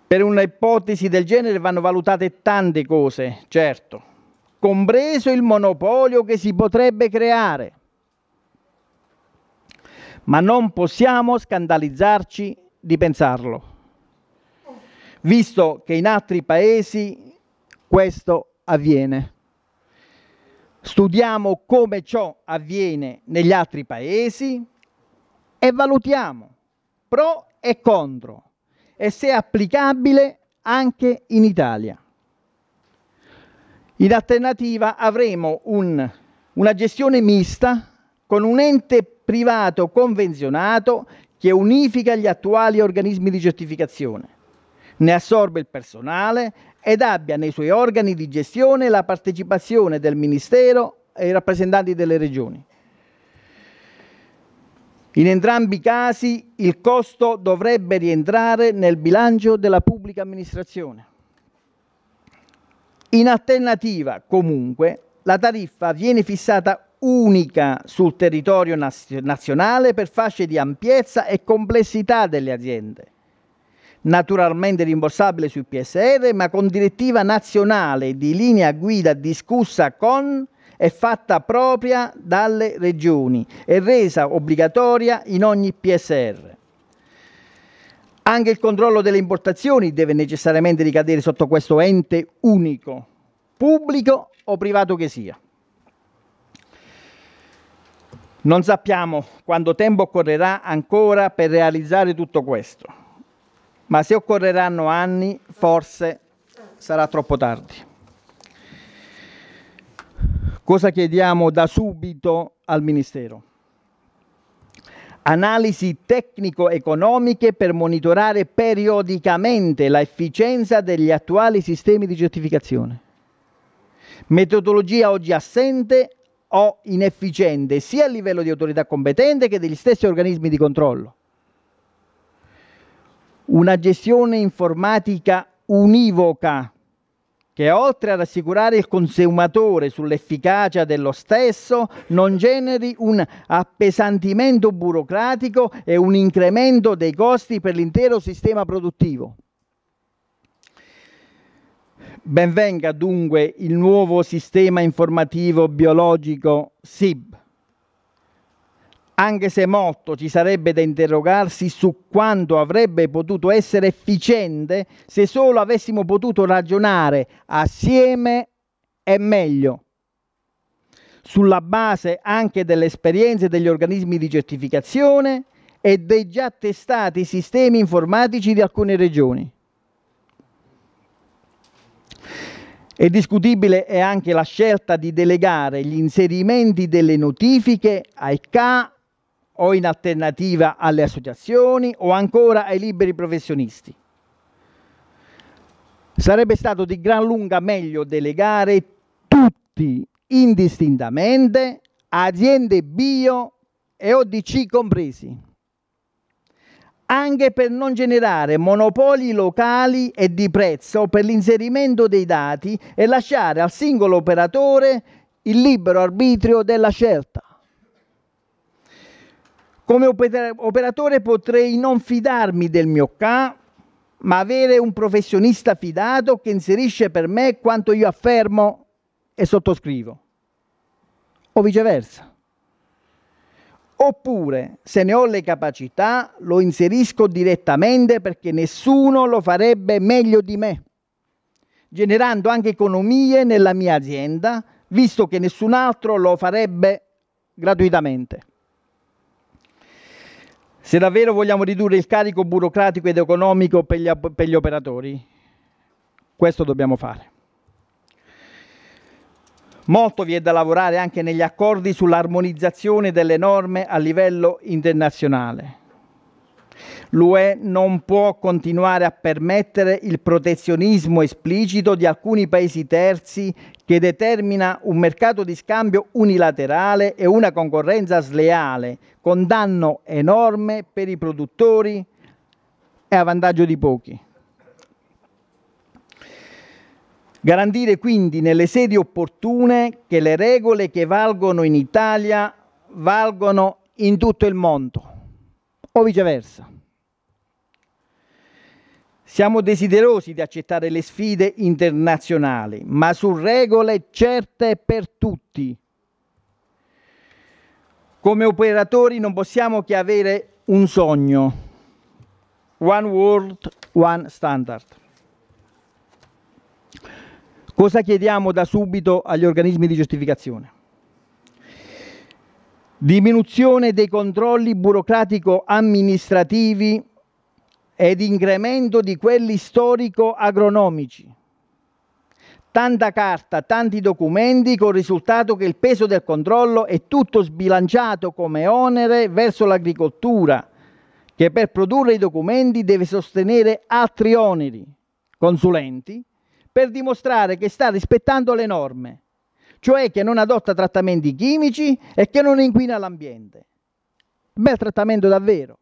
Per un'ipotesi del genere vanno valutate tante cose, certo, compreso il monopolio che si potrebbe creare ma non possiamo scandalizzarci di pensarlo, visto che in altri paesi questo avviene. Studiamo come ciò avviene negli altri paesi e valutiamo pro e contro e se applicabile anche in Italia. In alternativa avremo un, una gestione mista con un ente privato convenzionato che unifica gli attuali organismi di certificazione, ne assorbe il personale ed abbia nei suoi organi di gestione la partecipazione del Ministero e i rappresentanti delle regioni. In entrambi i casi il costo dovrebbe rientrare nel bilancio della pubblica amministrazione. In alternativa, comunque, la tariffa viene fissata unica sul territorio nazionale per fasce di ampiezza e complessità delle aziende, naturalmente rimborsabile sui PSR, ma con direttiva nazionale di linea guida discussa con e fatta propria dalle regioni e resa obbligatoria in ogni PSR. Anche il controllo delle importazioni deve necessariamente ricadere sotto questo ente unico, pubblico o privato che sia. Non sappiamo quanto tempo occorrerà ancora per realizzare tutto questo, ma se occorreranno anni, forse sarà troppo tardi. Cosa chiediamo da subito al Ministero? Analisi tecnico-economiche per monitorare periodicamente l'efficienza degli attuali sistemi di certificazione. Metodologia oggi assente o inefficiente sia a livello di autorità competente che degli stessi organismi di controllo. Una gestione informatica univoca che oltre a rassicurare il consumatore sull'efficacia dello stesso, non generi un appesantimento burocratico e un incremento dei costi per l'intero sistema produttivo. Benvenga dunque il nuovo sistema informativo biologico SIB. Anche se molto ci sarebbe da interrogarsi su quanto avrebbe potuto essere efficiente se solo avessimo potuto ragionare assieme e meglio, sulla base anche delle esperienze degli organismi di certificazione e dei già testati sistemi informatici di alcune regioni. È discutibile è anche la scelta di delegare gli inserimenti delle notifiche ai CA o in alternativa alle associazioni o ancora ai liberi professionisti. Sarebbe stato di gran lunga meglio delegare tutti indistintamente aziende bio e ODC compresi anche per non generare monopoli locali e di prezzo per l'inserimento dei dati e lasciare al singolo operatore il libero arbitrio della scelta. Come operatore potrei non fidarmi del mio CA, ma avere un professionista fidato che inserisce per me quanto io affermo e sottoscrivo, o viceversa. Oppure, se ne ho le capacità, lo inserisco direttamente perché nessuno lo farebbe meglio di me, generando anche economie nella mia azienda, visto che nessun altro lo farebbe gratuitamente. Se davvero vogliamo ridurre il carico burocratico ed economico per gli, per gli operatori, questo dobbiamo fare. Molto vi è da lavorare anche negli accordi sull'armonizzazione delle norme a livello internazionale. L'UE non può continuare a permettere il protezionismo esplicito di alcuni paesi terzi che determina un mercato di scambio unilaterale e una concorrenza sleale, con danno enorme per i produttori e a vantaggio di pochi. Garantire quindi nelle sedi opportune che le regole che valgono in Italia valgono in tutto il mondo o viceversa. Siamo desiderosi di accettare le sfide internazionali, ma su regole certe per tutti. Come operatori non possiamo che avere un sogno. One World, One Standard. Cosa chiediamo da subito agli organismi di giustificazione? Diminuzione dei controlli burocratico-amministrativi ed incremento di quelli storico-agronomici. Tanta carta, tanti documenti, con il risultato che il peso del controllo è tutto sbilanciato come onere verso l'agricoltura, che per produrre i documenti deve sostenere altri oneri, consulenti, per dimostrare che sta rispettando le norme, cioè che non adotta trattamenti chimici e che non inquina l'ambiente. Bel trattamento davvero.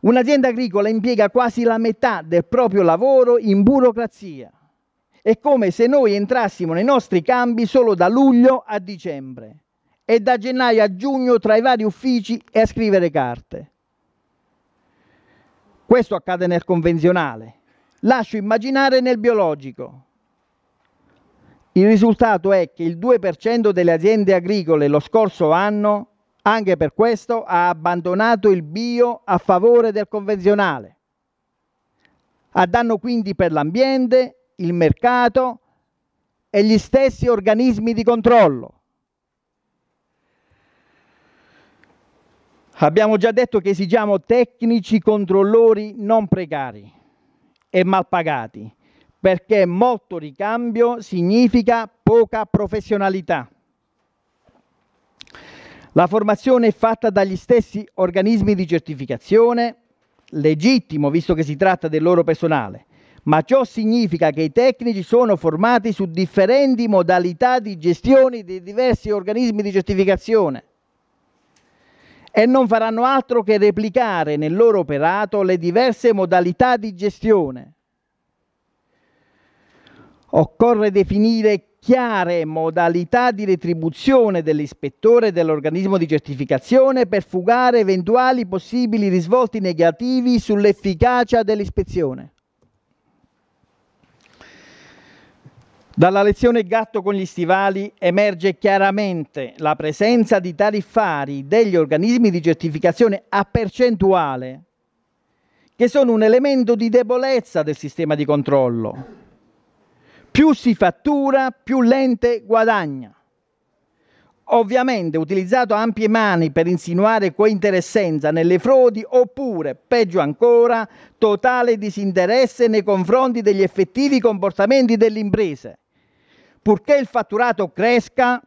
Un'azienda agricola impiega quasi la metà del proprio lavoro in burocrazia. È come se noi entrassimo nei nostri campi solo da luglio a dicembre e da gennaio a giugno tra i vari uffici e a scrivere carte. Questo accade nel convenzionale, lascio immaginare nel biologico. Il risultato è che il 2% delle aziende agricole lo scorso anno, anche per questo, ha abbandonato il bio a favore del convenzionale, a danno quindi per l'ambiente, il mercato e gli stessi organismi di controllo. Abbiamo già detto che esigiamo tecnici controllori non precari e mal pagati, perché molto ricambio significa poca professionalità. La formazione è fatta dagli stessi organismi di certificazione, legittimo visto che si tratta del loro personale, ma ciò significa che i tecnici sono formati su differenti modalità di gestione dei diversi organismi di certificazione e non faranno altro che replicare nel loro operato le diverse modalità di gestione. Occorre definire chiare modalità di retribuzione dell'ispettore dell'organismo di certificazione per fugare eventuali possibili risvolti negativi sull'efficacia dell'ispezione. Dalla lezione Gatto con gli stivali emerge chiaramente la presenza di tariffari degli organismi di certificazione a percentuale, che sono un elemento di debolezza del sistema di controllo. Più si fattura, più l'ente guadagna. Ovviamente utilizzato a ampie mani per insinuare cointeressenza nelle frodi oppure, peggio ancora, totale disinteresse nei confronti degli effettivi comportamenti delle imprese purché il fatturato cresca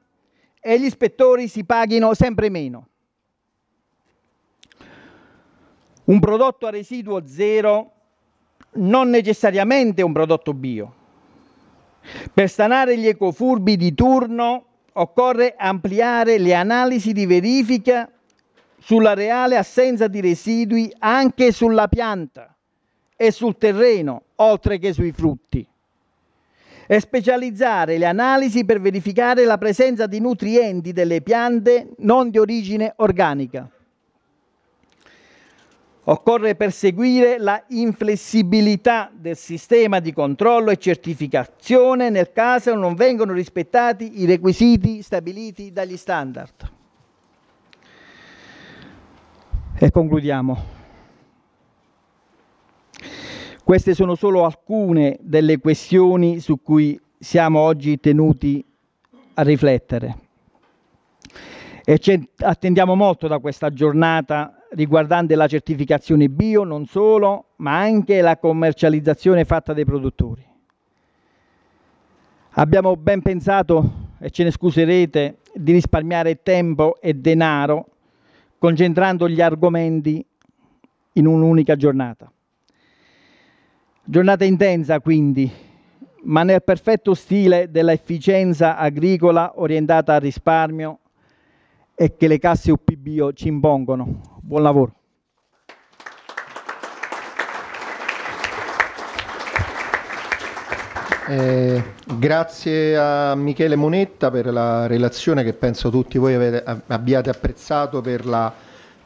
e gli ispettori si paghino sempre meno. Un prodotto a residuo zero non necessariamente è un prodotto bio. Per stanare gli ecofurbi di turno occorre ampliare le analisi di verifica sulla reale assenza di residui anche sulla pianta e sul terreno, oltre che sui frutti e specializzare le analisi per verificare la presenza di nutrienti delle piante non di origine organica. Occorre perseguire la inflessibilità del sistema di controllo e certificazione nel caso non vengano rispettati i requisiti stabiliti dagli standard. E concludiamo. Queste sono solo alcune delle questioni su cui siamo oggi tenuti a riflettere. E attendiamo molto da questa giornata riguardante la certificazione bio, non solo, ma anche la commercializzazione fatta dai produttori. Abbiamo ben pensato, e ce ne scuserete, di risparmiare tempo e denaro concentrando gli argomenti in un'unica giornata. Giornata intensa quindi, ma nel perfetto stile dell'efficienza agricola orientata al risparmio e che le casse UPBio ci impongono. Buon lavoro. Eh, grazie a Michele Monetta per la relazione che penso tutti voi avete, abbiate apprezzato per la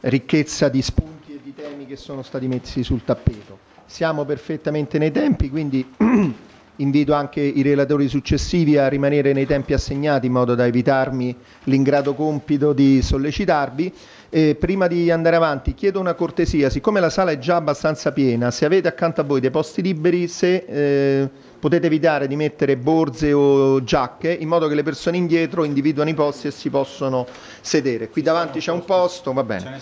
ricchezza di spunti e di temi che sono stati messi sul tappeto siamo perfettamente nei tempi, quindi (clears throat) invito anche i relatori successivi a rimanere nei tempi assegnati in modo da evitarmi l'ingrato compito di sollecitarvi. E prima di andare avanti chiedo una cortesia, siccome la sala è già abbastanza piena, se avete accanto a voi dei posti liberi, se... Eh, potete evitare di mettere borse o giacche in modo che le persone indietro individuano i posti e si possono sedere. Qui davanti c'è un posto, va bene.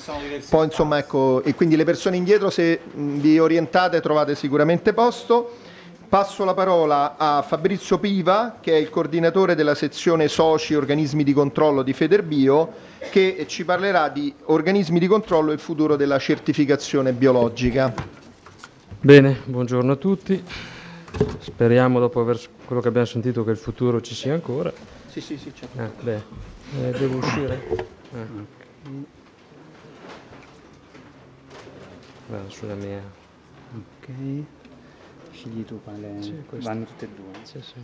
Poi insomma ecco, e quindi le persone indietro se vi orientate trovate sicuramente posto. Passo la parola a Fabrizio Piva, che è il coordinatore della sezione soci e organismi di controllo di Federbio, che ci parlerà di organismi di controllo e il futuro della certificazione biologica. Bene, buongiorno a tutti. Speriamo dopo aver, quello che abbiamo sentito che il futuro ci sia ancora. Sì, sì, sì, certo. Ah, beh, eh, devo uscire. Ah. Okay. Vado sulla mia. Ok. Scegli tu quale. Sì, Vanno tutte e due. Sì, sì.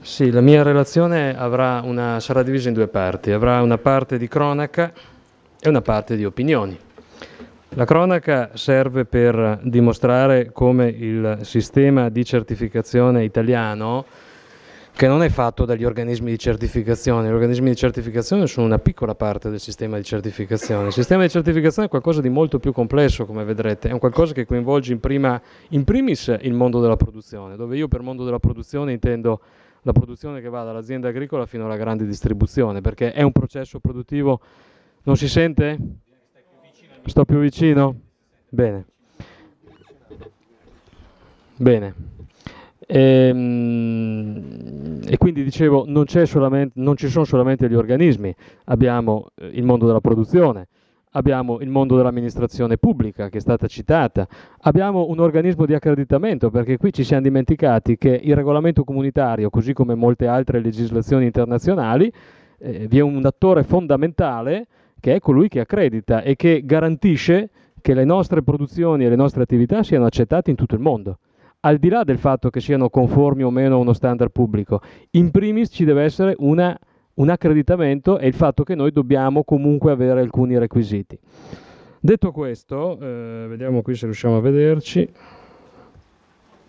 Sì, la mia relazione una, sarà divisa in due parti. Avrà una parte di cronaca e una parte di opinioni. La cronaca serve per dimostrare come il sistema di certificazione italiano, che non è fatto dagli organismi di certificazione, gli organismi di certificazione sono una piccola parte del sistema di certificazione. Il sistema di certificazione è qualcosa di molto più complesso, come vedrete, è un qualcosa che coinvolge in, prima, in primis il mondo della produzione, dove io per mondo della produzione intendo la produzione che va dall'azienda agricola fino alla grande distribuzione, perché è un processo produttivo non si sente? Sto più vicino? Bene. Bene. E, ehm, e, quindi dicevo, non, non, ci sono solamente gli organismi, abbiamo eh, il mondo della produzione, abbiamo il mondo dell'amministrazione pubblica che è stata citata, abbiamo un organismo di accreditamento perché qui ci siamo dimenticati che il regolamento comunitario, così come molte altre legislazioni internazionali, eh, vi è un attore fondamentale che è colui che accredita e che garantisce che le nostre produzioni e le nostre attività siano accettate in tutto il mondo, al di là del fatto che siano conformi o meno a uno standard pubblico. In primis ci deve essere una, un accreditamento e il fatto che noi dobbiamo comunque avere alcuni requisiti. Detto questo, eh, vediamo qui se riusciamo a vederci.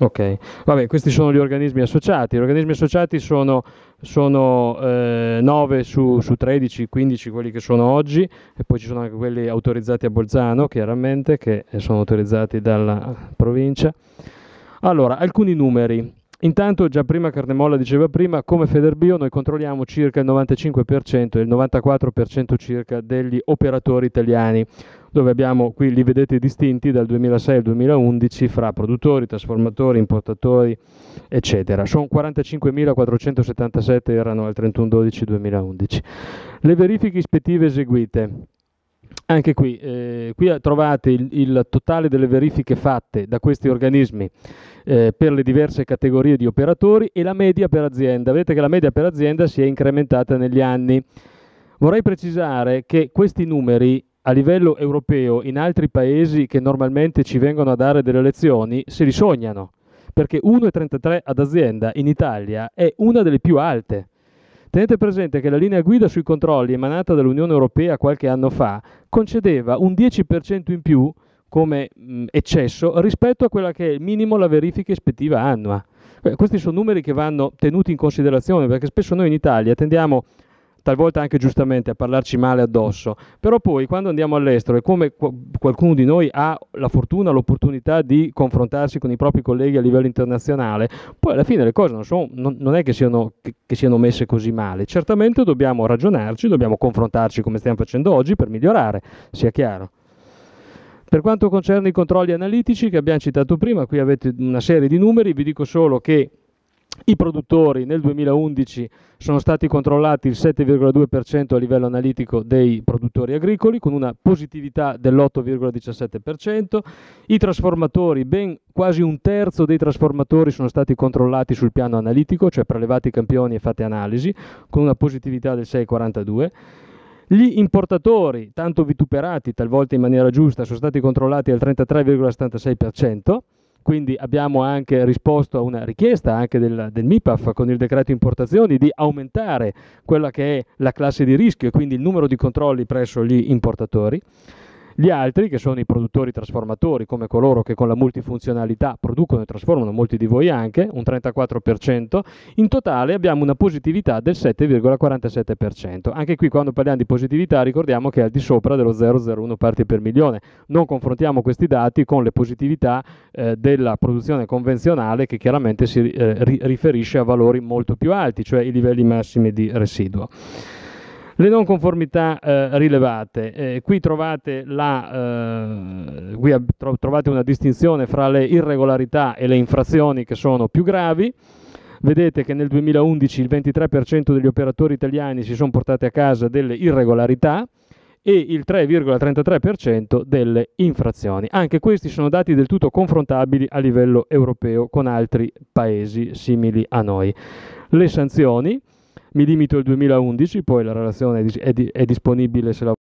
Ok, vabbè, questi sono gli organismi associati. Gli organismi associati sono, sono eh, 9 su, su, 13, 15 quelli che sono oggi e poi ci sono anche quelli autorizzati a Bolzano, chiaramente, che eh, sono autorizzati dalla provincia. Allora, alcuni numeri. Intanto già prima Carnemolla diceva prima, come Federbio noi controlliamo circa il 95% e il 94% circa degli operatori italiani dove abbiamo qui li vedete distinti dal 2006 al 2011 fra produttori, trasformatori, importatori, eccetera. Sono 45.477 erano al 31-12-2011. Le verifiche ispettive eseguite. Anche qui, eh, qui trovate il, il, totale delle verifiche fatte da questi organismi eh, per le diverse categorie di operatori e la media per azienda. Vedete che la media per azienda si è incrementata negli anni. Vorrei precisare che questi numeri a livello europeo in altri paesi che normalmente ci vengono a dare delle lezioni si risognano, perché 1,33 ad azienda in Italia è una delle più alte. Tenete presente che la linea guida sui controlli emanata dall'Unione Europea qualche anno fa concedeva un 10% in più come mh, mm, eccesso rispetto a quella che è il minimo la verifica ispettiva annua. Eh, questi sono numeri che vanno tenuti in considerazione perché spesso noi in Italia tendiamo talvolta anche giustamente a parlarci male addosso, però poi quando andiamo all'estero e come qualcuno di noi ha la fortuna, l'opportunità di confrontarsi con i propri colleghi a livello internazionale, poi alla fine le cose non, sono, non, è che siano, che, che siano, messe così male, certamente dobbiamo ragionarci, dobbiamo confrontarci come stiamo facendo oggi per migliorare, sia chiaro. Per quanto concerne i controlli analitici che abbiamo citato prima, qui avete una serie di numeri, vi dico solo che i produttori nel 2011 sono stati controllati il 7,2% a livello analitico dei produttori agricoli con una positività dell'8,17%, i trasformatori, ben quasi un terzo dei trasformatori sono stati controllati sul piano analitico, cioè prelevati campioni e fatte analisi, con una positività del 6,42%. Gli importatori, tanto vituperati, talvolta in maniera giusta, sono stati controllati al 33,76%, quindi abbiamo anche risposto a una richiesta anche del, del MIPAF con il decreto importazioni di aumentare quella che è la classe di rischio e quindi il numero di controlli presso gli importatori. Gli altri, che sono i produttori trasformatori, come coloro che con la multifunzionalità producono e trasformano, molti di voi anche, un 34%, in totale abbiamo una positività del 7,47%. Anche qui quando parliamo di positività ricordiamo che è al di sopra dello 0,01 parti per milione. Non confrontiamo questi dati con le positività eh, della produzione convenzionale che chiaramente si eh, riferisce a valori molto più alti, cioè i livelli massimi di residuo. Le non conformità eh, rilevate, eh, qui, trovate, la, eh, qui tro trovate una distinzione fra le irregolarità e le infrazioni che sono più gravi. Vedete che nel 2011 il 23% degli operatori italiani si sono portati a casa delle irregolarità e il 3,33% delle infrazioni. Anche questi sono dati del tutto confrontabili a livello europeo con altri paesi simili a noi. Le sanzioni mi limito al 2011, poi la relazione è, di, è disponibile se la